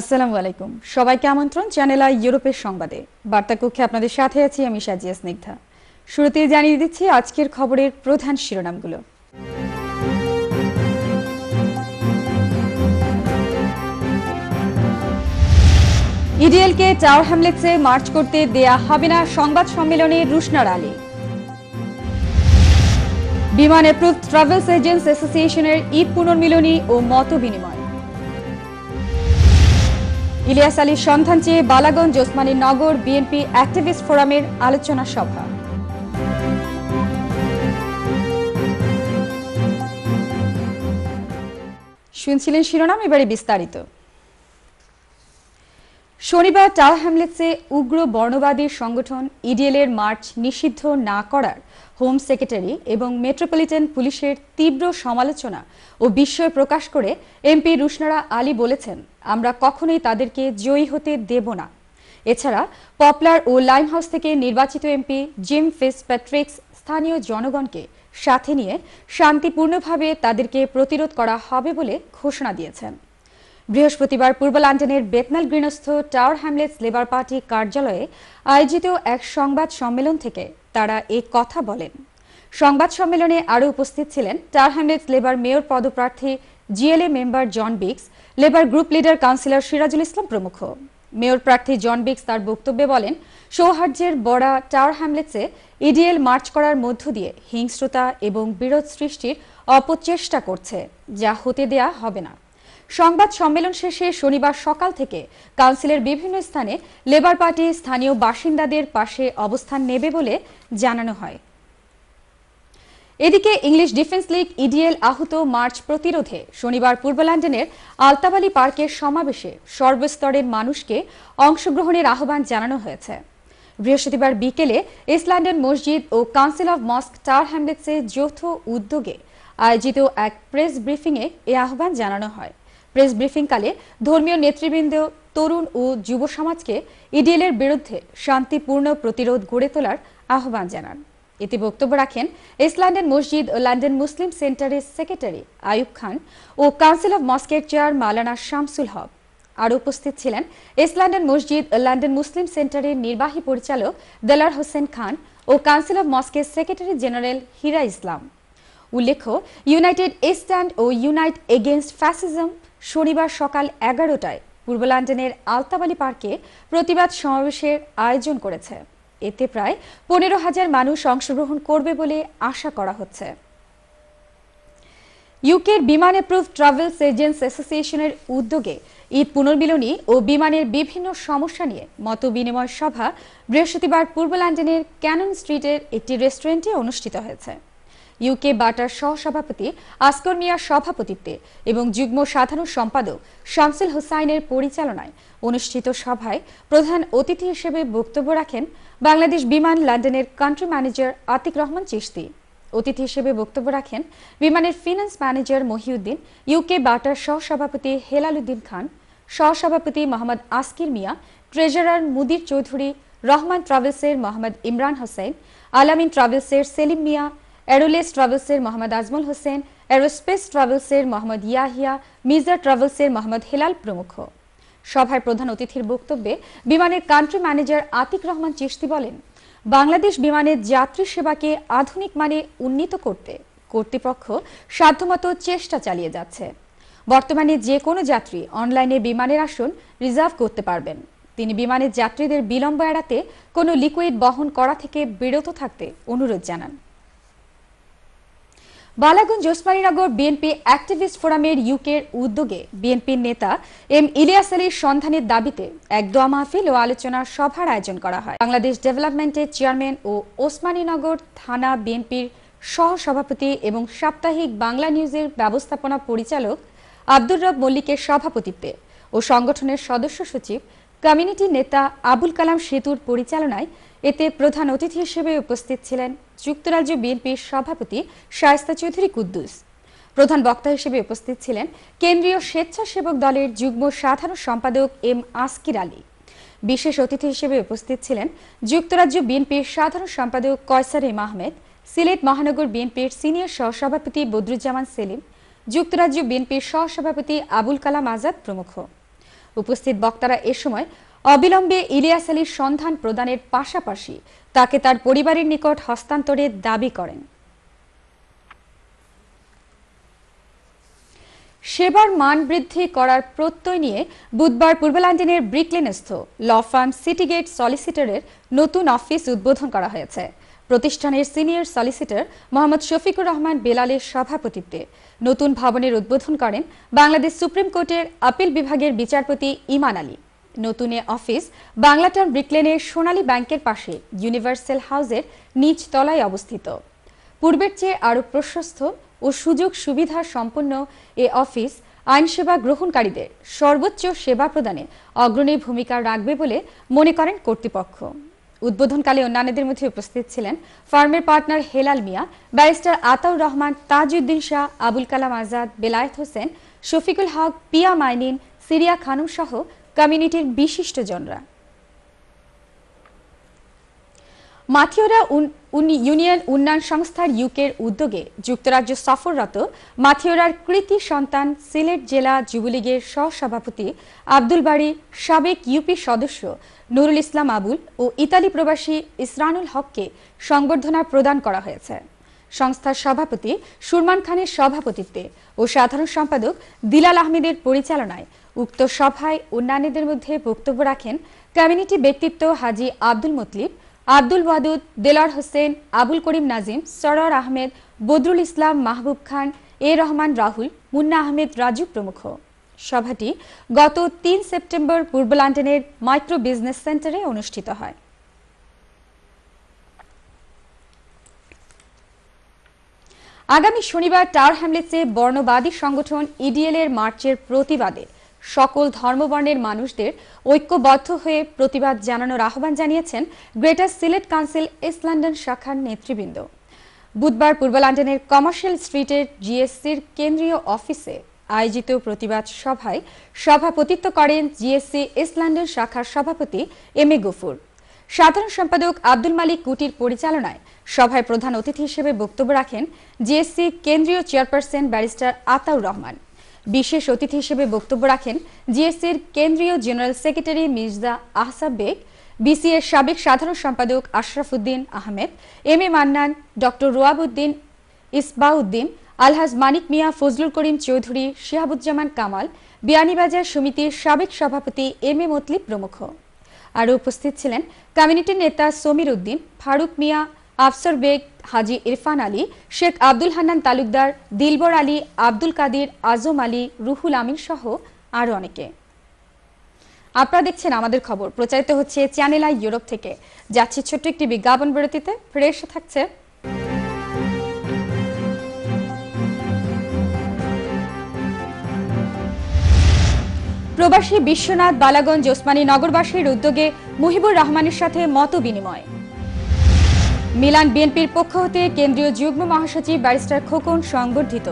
আসসালামু আলাইকুম সবাইকে আমন্ত্রণ চ্যানেল আই ইউরোপের সংবাদে বার্তা কক্ষে আপনাদের সাথে আছি আমি সাজিয়া স্নিগ্ধা শুরুতেই জানিয়ে দিচ্ছি আজকের খবরের প্রধান শিরোনামগুলো ইডিএলকে টাওয়ার হ্যামলেটসে মার্চ করতে দেয়া হবে না সংবাদ সম্মেলনে রুশনার আলী বিমান অ্যাপ্রুভ ট্রাভেলস এজেন্টস অ্যাসোসিয়েশনের ঈদ পুনর্মিলনী ও মত বিনিময় ইলিয়াস আলীর সন্ধান চেয়ে বালাগঞ্জ ওসমানী নগর বিএনপি অ্যাক্টিভিস্ট ফোরামের আলোচনা সভা শুনছিলেন শিরোনাম এবারে বিস্তারিত শনিবার টাল হ্যামলেটসে উগ্র বর্ণবাদী সংগঠন ইডিএলের মার্চ নিষিদ্ধ না করার হোম সেক্রেটারি এবং মেট্রোপলিটন পুলিশের তীব্র সমালোচনা ও বিস্ময় প্রকাশ করে এমপি রুশনারা আলী বলেছেন আমরা কখনোই তাদেরকে জয়ী হতে দেব না এছাড়া পপলার ও লাইমহাউস থেকে নির্বাচিত এমপি জিম ফিস প্যাট্রিক্স স্থানীয় জনগণকে সাথে নিয়ে শান্তিপূর্ণভাবে তাদেরকে প্রতিরোধ করা হবে বলে ঘোষণা দিয়েছেন বৃহস্পতিবার পূর্ব লন্ডনের বেতনাল গৃহস্থ টাওয়ার হ্যামলেটস লেবার পার্টি কার্যালয়ে আয়োজিত এক সংবাদ সম্মেলন থেকে তারা এই কথা বলেন সংবাদ সম্মেলনে আরও উপস্থিত ছিলেন টাওয়ার হ্যামলেটস লেবার মেয়র পদপ্রার্থী GLA member John Biggs Labour group leader councillor Sirajul Islam প্রমুখ মেয়র প্রার্থী জন বিক্স তার বক্তব্যে বলেন সৌহার্যের বড়া টাওয়ার হ্যামলেটসে ইডিএল মার্চ করার মধ্য দিয়ে হিংস্রতা এবং বিরোধ সৃষ্টির অপচেষ্টা করছে যা হতে দেয়া হবে না সংবাদ সম্মেলন শেষে শনিবার সকাল থেকে কাউন্সিলের বিভিন্ন স্থানে লেবার পার্টি স্থানীয় বাসিন্দাদের পাশে অবস্থান নেবে বলে জানানো হয় এদিকে ইংলিশ ডিফেন্স লীগ ইডিএল আহত মার্চ প্রতিরোধে শনিবার পূর্ব লন্ডনের আলতাবালি পার্কের সমাবেশে সর্বস্তরের মানুষকে অংশগ্রহণের আহ্বান জানানো হয়েছে বৃহস্পতিবার বিকেলে ইস্ট লন্ডন মসজিদ ও কাউন্সিল অব মস্ক টার হ্যামলেটসে যৌথ উদ্যোগে আয়োজিত এক প্রেস ব্রিফিংয়ে এ আহ্বান জানানো হয় প্রেস ব্রিফিংকালে ধর্মীয় নেতৃবৃন্দ তরুণ ও যুব সমাজকে ইডিএল এর বিরুদ্ধে শান্তিপূর্ণ প্রতিরোধ গড়ে তোলার আহ্বান জানান এতে বক্তব্য রাখেন ইস্ট লন্ডন মসজিদ ও লন্ডন মুসলিম সেন্টারের সেক্রেটারি আয়ুব খান ও কাউন্সিল অফ মস্কের চেয়ার মালানা শামসুল হক আর উপস্থিত ছিলেন ইস্ট লন্ডন মসজিদ ও লন্ডন মুসলিম সেন্টারের নির্বাহী পরিচালক দেলার হোসেন খান ও কাউন্সিল অব মস্কের সেক্রেটারি জেনারেল হিরা ইসলাম উল্লেখ্য ইউনাইটেড স্ট্যান্ড ও ইউনাইট এগেনস্ট ফ্যাসিজম শনিবার সকাল এগারোটায় পূর্ব লন্ডনের আলতাবালি পার্কে প্রতিবাদ সমাবেশের আয়োজন করেছে এতে প্রায় পনেরো হাজার মানুষ অংশগ্রহণ করবে বলে আশা করা হচ্ছে ইউকের বিমান প্রুফ ট্রাভেলস এজেন্টস অ্যাসোসিয়েশনের উদ্যোগে ঈদ পুনর্মিলনী ও বিমানের বিভিন্ন সমস্যা নিয়ে মত বিনিময় সভা বৃহস্পতিবার পূর্ব লন্ডনের ক্যানন স্ট্রিটের একটি রেস্টুরেন্টে অনুষ্ঠিত হয়েছে ইউকে বাটার সহসভাপতি আসকর মিয়ার সভাপতিত্বে এবং যুগ্ম সাধারণ সম্পাদক শামসুল হুসাইনের পরিচালনায় অনুষ্ঠিত সভায় প্রধান অতিথি হিসেবে বক্তব্য রাখেন বাংলাদেশ বিমান লন্ডনের কান্ট্রি ম্যানেজার আতিক রহমান চিস্তি অতিথি হিসেবে বক্তব্য রাখেন বিমানের ফিন্যান্স ম্যানেজার মহিউদ্দিন ইউকে বাটার সহসভাপতি হেলাল উদ্দিন খান সহসভাপতি মোহাম্মদ আস্কির মিয়া ট্রেজারার মুদির চৌধুরী রহমান ট্রাভেলসের মোহাম্মদ ইমরান হোসেন আলামিন ট্রাভেলসের সেলিম মিয়া অ্যারোলেস ট্রাভেলসের মোহাম্মদ আজমল হোসেন অ্যারোস্পেস ট্রাভেলসের মোহাম্মদ ইয়াহিয়া মিজার ট্রাভেলসের মোহাম্মদ হেলাল প্রমুখ সভায় প্রধান অতিথির বক্তব্যে বিমানের কান্ট্রি ম্যানেজার আতিক রহমান চিস্তি বলেন বাংলাদেশ বিমানের যাত্রী সেবাকে আধুনিক মানে উন্নীত করতে কর্তৃপক্ষ সাধ্যমতো চেষ্টা চালিয়ে যাচ্ছে বর্তমানে যে কোনো যাত্রী অনলাইনে বিমানের আসন রিজার্ভ করতে পারবেন তিনি বিমানের যাত্রীদের বিলম্ব এড়াতে কোনো লিকুইড বহন করা থেকে বিরত থাকতে অনুরোধ জানান বালাগঞ্জ জোসমারিনগর বিএনপি অ্যাক্টিভিস্ট ফোরামের ইউকের উদ্যোগে বিএনপির নেতা এম ইলিয়াস আলীর সন্ধানের দাবিতে এক দোয়া মাহফিল ও আলোচনার সভার আয়োজন করা হয় বাংলাদেশ ডেভেলপমেন্টের চেয়ারম্যান ও ওসমানীনগর থানা বিএনপির সহসভাপতি এবং সাপ্তাহিক বাংলা নিউজের ব্যবস্থাপনা পরিচালক আব্দুর রব মল্লিকের সভাপতিত্বে ও সংগঠনের সদস্য সচিব কমিউনিটি নেতা আবুল কালাম সেতুর পরিচালনায় এতে প্রধান অতিথি হিসেবে উপস্থিত ছিলেন যুক্তরাজ্য বিএনপির সভাপতি শায়স্তা চৌধুরী কুদ্দুস প্রধান বক্তা হিসেবে উপস্থিত ছিলেন কেন্দ্রীয় স্বেচ্ছাসেবক দলের যুগ্ম সাধারণ সম্পাদক এম আসকির আলী বিশেষ অতিথি হিসেবে উপস্থিত ছিলেন যুক্তরাজ্য বিএনপির সাধারণ সম্পাদক কয়সার এম আহমেদ সিলেট মহানগর বিএনপির সিনিয়র সহসভাপতি বদরুজ্জামান সেলিম যুক্তরাজ্য বিএনপির সহসভাপতি আবুল কালাম আজাদ প্রমুখ উপস্থিত বক্তারা এ সময় অবিলম্বে ইলিয়াস আলীর সন্ধান প্রদানের পাশাপাশি তাকে তার পরিবারের নিকট হস্তান্তরের দাবি করেন সেবার মান বৃদ্ধি করার প্রত্যয় নিয়ে বুধবার পূর্ব লন্ডনের ব্রিকলেনস্থ ল ফার্ম সিটিগেট সলিসিটরের নতুন অফিস উদ্বোধন করা হয়েছে প্রতিষ্ঠানের সিনিয়র সলিসিটর মোহাম্মদ শফিকুর রহমান বেলালের সভাপতিত্বে নতুন ভবনের উদ্বোধন করেন বাংলাদেশ সুপ্রিম কোর্টের আপিল বিভাগের বিচারপতি ইমান আলী নতুন এ অফিস বাংলাটাউন ব্রিকলেনের সোনালী ব্যাংকের পাশে ইউনিভার্সাল হাউজের নিচ তলায় অবস্থিত পূর্বের চেয়ে আরও প্রশস্ত ও সুযোগ সুবিধা সম্পন্ন এ অফিস আইন সেবা গ্রহণকারীদের সর্বোচ্চ সেবা প্রদানে অগ্রণী ভূমিকা রাখবে বলে মনে করেন কর্তৃপক্ষ উদ্বোধনকালে অন্যান্যদের মধ্যে উপস্থিত ছিলেন ফার্মের পার্টনার হেলাল মিয়া ব্যারিস্টার আতাউর রহমান তাজউদ্দিন শাহ আবুল কালাম আজাদ বেলায়েত হোসেন শফিকুল হক পিয়া মাইনিন সিরিয়া খানুম সহ কমিউনিটির বিশিষ্ট জনরা মাথিওরা ইউনিয়ন উন্নয়ন সংস্থার ইউকের উদ্যোগে যুক্তরাজ্য সফররত মাথিওরার কৃতি সন্তান সিলেট জেলা যুবলীগের সহসভাপতি আব্দুল বাড়ি সাবেক ইউপি সদস্য নুরুল ইসলাম আবুল ও ইতালি প্রবাসী ইসরানুল হককে সংবর্ধনা প্রদান করা হয়েছে সংস্থার সভাপতি সুরমান খানের সভাপতিত্বে ও সাধারণ সম্পাদক দিলাল আহমেদের পরিচালনায় উক্ত সভায় অন্যান্যদের মধ্যে বক্তব্য রাখেন কমিউনিটি ব্যক্তিত্ব হাজি আব্দুল মতলিব আব্দুল ওয়াদুদ দেলার হোসেন আবুল করিম নাজিম সরর আহমেদ বদরুল ইসলাম মাহবুব খান এ রহমান রাহুল মুন্না আহমেদ রাজু প্রমুখ সভাটি গত তিন সেপ্টেম্বর পূর্ব লন্ডনের মাইক্রো বিজনেস সেন্টারে অনুষ্ঠিত হয় আগামী শনিবার টাওয়ার হ্যামলেটসে বর্ণবাদী সংগঠন ইডিএল e এর মার্চের প্রতিবাদে সকল ধর্মবর্ণের মানুষদের ঐক্যবদ্ধ হয়ে প্রতিবাদ জানানোর আহ্বান জানিয়েছেন Greater Sylhet council East London শাখার নেতৃবৃন্দ বুধবার পূর্ব লন্ডনের কমার্শিয়াল স্ট্রিটের জিএসসির কেন্দ্রীয় অফিসে আয়োজিত প্রতিবাদ সভায় সভাপতিত্ব করেন জিএসসি ইস্ট লন্ডন শাখার সভাপতি এম এ গফুর সাধারণ সম্পাদক আব্দুল মালিক কুটির পরিচালনায় সভায় প্রধান অতিথি হিসেবে বক্তব্য রাখেন জিএসসি কেন্দ্রীয় চেয়ারপারসন ব্যারিস্টার আতাউর রহমান বিশেষ অতিথি হিসেবে বক্তব্য রাখেন জিএসসির কেন্দ্রীয় জেনারেল সেক্রেটারি মির্জা আহসাব বেগ বিসিএর সাবেক সাধারণ সম্পাদক Ashrafuddin Ahmed M A Mannan doctor Ruabuddin Isbauddin Alhaj Manik Mia Fazlul Karim Chowdhury Shihabuzzaman Kamal Beanibazar সমিতির সাবেক সভাপতি এম এ মতলি প্রমুখ আরও উপস্থিত ছিলেন কমিউনিটি নেতা সমীর উদ্দিন ফারুক মিয়া আফসর বেগ হাজি ইরফান আলী শেখ আব্দুল হান্নান তালুকদার দিলবর আলী আব্দুল কাদির আজম আলী রুহুল আমিন সহ আরও অনেকে আপনারা দেখছেন আমাদের খবর প্রচারিত হচ্ছে চ্যানেল আই ইউরোপ থেকে যাচ্ছি ছোট্ট একটি বিজ্ঞাপন বিরতিতে ফিরে এসে থাকছে প্রবাসী বিশ্বনাথ বালাগঞ্জ ওসমানী নগরবাসীর উদ্যোগে মুহিবুর রহমানের সাথে মত বিনিময় মিলান বিএনপির পক্ষ হতে কেন্দ্রীয় যুগ্ম মহাসচিব ব্যারিস্টার খোকন সংবর্ধিত